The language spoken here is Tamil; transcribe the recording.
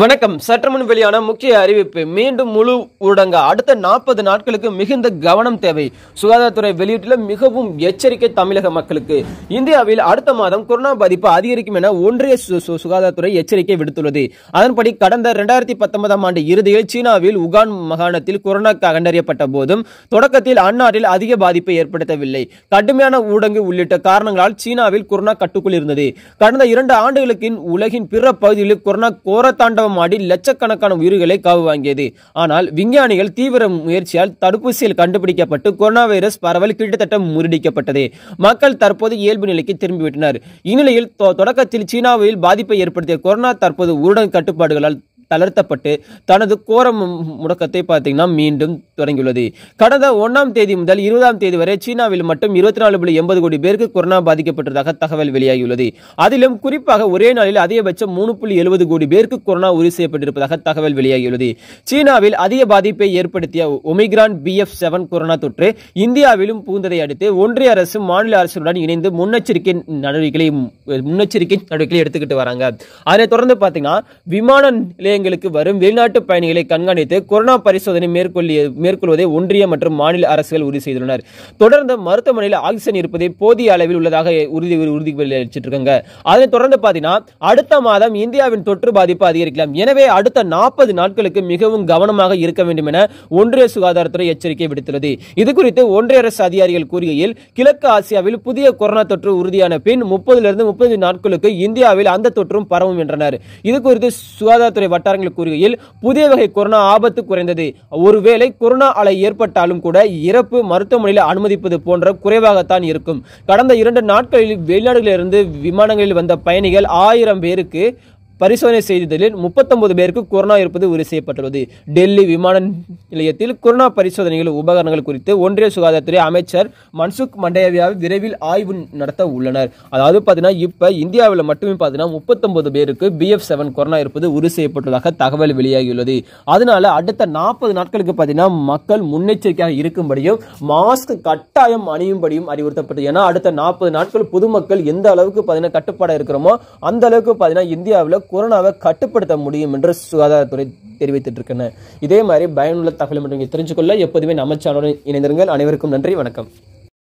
வணக்கம் சற்றுமுன் வெளியான முக்கிய அறிவிப்பு மீண்டும் முழு ஊடங்க அடுத்த நாற்பது நாட்களுக்கு மிகுந்த கவனம் தேவை சுகாதாரத்துறை வெளியீட்டில் மிகவும் எச்சரிக்கை தமிழக மக்களுக்கு இந்தியாவில் அடுத்த மாதம் கொரோனா பாதிப்பு அதிகரிக்கும் என ஒன்றிய சுகாதாரத்துறை எச்சரிக்கை விடுத்துள்ளது அதன்படி கடந்த இரண்டாயிரத்தி பத்தொன்பதாம் ஆண்டு இறுதியில் சீனாவில் உகான் மாகாணத்தில் கொரோனா கண்டறியப்பட்ட போதும் தொடக்கத்தில் அந்நாட்டில் அதிக பாதிப்பை ஏற்படுத்தவில்லை கடுமையான ஊடங்கு உள்ளிட்ட காரணங்களால் சீனாவில் கொரோனா கட்டுக்குள் இருந்தது கடந்த இரண்டு ஆண்டுகளுக்கு உலகின் பிற பகுதிகளில் கொரோனா கோரத்தாண்ட தாண்டவமாடி லட்சக்கணக்கான உயிர்களை காவு வாங்கியது ஆனால் விஞ்ஞானிகள் தீவிர முயற்சியால் தடுப்பூசியில் கண்டுபிடிக்கப்பட்டு கொரோனா வைரஸ் பரவல் கிட்டத்தட்ட முறிடிக்கப்பட்டது மக்கள் தற்போது இயல்பு நிலைக்கு திரும்பிவிட்டனர் இந்நிலையில் தொடக்கத்தில் சீனாவில் பாதிப்பை ஏற்படுத்திய கொரோனா தற்போது ஊரடங்கு கட்டுப்பாடுகளால் தளர்த்தப்பட்டு தனது கோர முடக்கத்தை பார்த்தீங்கன்னா மீண்டும் தொடங்கியுள்ளது கடந்த ஒன்றாம் தேதி முதல் இருபதாம் தேதி வரை சீனாவில் மட்டும் இருபத்தி நாலு புள்ளி எண்பது கோடி பேருக்கு கொரோனா பாதிக்கப்பட்டதாக தகவல் வெளியாகியுள்ளது அதிலும் குறிப்பாக ஒரே நாளில் அதிகபட்சம் மூணு புள்ளி எழுபது கோடி பேருக்கு கொரோனா உறுதி செய்யப்பட்டிருப்பதாக தகவல் வெளியாகியுள்ளது சீனாவில் அதிக பாதிப்பை ஏற்படுத்திய Omicron B F seven corona தொற்று இந்தியாவிலும் பூந்ததை அடுத்து ஒன்றிய அரசு மாநில அரசுடன் இணைந்து முன்னெச்சரிக்கை நடவடிக்கைகளை முன்னெச்சரிக்கை நடவடிக்கைகளை எடுத்துக்கிட்டு வராங்க அதனை தொடர்ந்து பார்த்தீங்கன்னா விமான நிலையங்கள் மாநிலங்களுக்கு வரும் வெளிநாட்டு பயணிகளை கண்காணித்து கொரோனா பரிசோதனை மேற்கொள்ளிய மேற்கொள்வதை ஒன்றிய மற்றும் மாநில அரசுகள் உறுதி செய்துள்ளனர் தொடர்ந்து மருத்துவமனையில் ஆக்சிஜன் இருப்பதை போதிய அளவில் உள்ளதாக உறுதி உறுதி அளிச்சிருக்காங்க அதனைத் தொடர்ந்து பாத்தீங்கன்னா அடுத்த மாதம் இந்தியாவின் தொற்று பாதிப்பு அதிகரிக்கலாம் எனவே அடுத்த நாற்பது நாட்களுக்கு மிகவும் கவனமாக இருக்க வேண்டும் என ஒன்றிய சுகாதாரத்துறை எச்சரிக்கை விடுத்துள்ளது இது குறித்து ஒன்றிய அரசு அதிகாரிகள் கூறுகையில் கிழக்கு ஆசியாவில் புதிய கொரோனா தொற்று உறுதியான பின் முப்பதிலிருந்து முப்பது நாட்களுக்கு இந்தியாவில் அந்த தொற்றும் பரவும் என்றனர் இது குறித்து சுகாதாரத்துறை வட்டார வட்டாரங்கள் கூறுகையில் புதிய வகை கொரோனா ஆபத்து குறைந்தது ஒருவேளை கொரோனா அலை ஏற்பட்டாலும் கூட இறப்பு மருத்துவமனையில் அனுமதிப்பது போன்ற குறைவாகத்தான் இருக்கும் கடந்த இரண்டு நாட்களில் வெளிநாடுகளிலிருந்து விமானங்களில் வந்த பயணிகள் ஆயிரம் பேருக்கு பரிசோதனை செய்ததில் முப்பத்தொன்பது பேருக்கு கொரோனா இருப்பது உறுதி செய்யப்பட்டுள்ளது டெல்லி விமான நிலையத்தில் கொரோனா பரிசோதனைகள் உபகரணங்கள் குறித்து ஒன்றிய சுகாதாரத்துறை அமைச்சர் மன்சுக் மண்டேவியாவை விரைவில் ஆய்வு நடத்த உள்ளனர் அதாவது பார்த்தீங்கன்னா இப்போ இந்தியாவில் மட்டுமே பார்த்தீங்கன்னா முப்பத்தொன்பது பேருக்கு பிஎஃப் செவன் கொரோனா இருப்பது உறுதி செய்யப்பட்டுள்ளதாக தகவல் வெளியாகியுள்ளது அதனால அடுத்த நாற்பது நாட்களுக்கு பார்த்தீங்கன்னா மக்கள் முன்னெச்சரிக்கையாக இருக்கும்படியும் மாஸ்க் கட்டாயம் அணியும்படியும் அறிவுறுத்தப்பட்டது ஏன்னா அடுத்த நாற்பது நாட்கள் பொதுமக்கள் எந்த அளவுக்கு பார்த்தீங்கன்னா கட்டுப்பாடாக இருக்கிறோமோ அந்த அளவுக்கு பார்த்தீங்கன்னா இந்தியாவில் கொரோனாவை கட்டுப்படுத்த முடியும் என்று சுகாதாரத்துறை தெரிவித்துட்டு இதே மாதிரி பயனுள்ள தகவல் மட்டும் தெரிஞ்சுக்கொள்ள எப்போதுமே நம்ம சேனலுடன் இணைந்திருங்கள் அனைவருக்கும் நன்றி வணக்கம்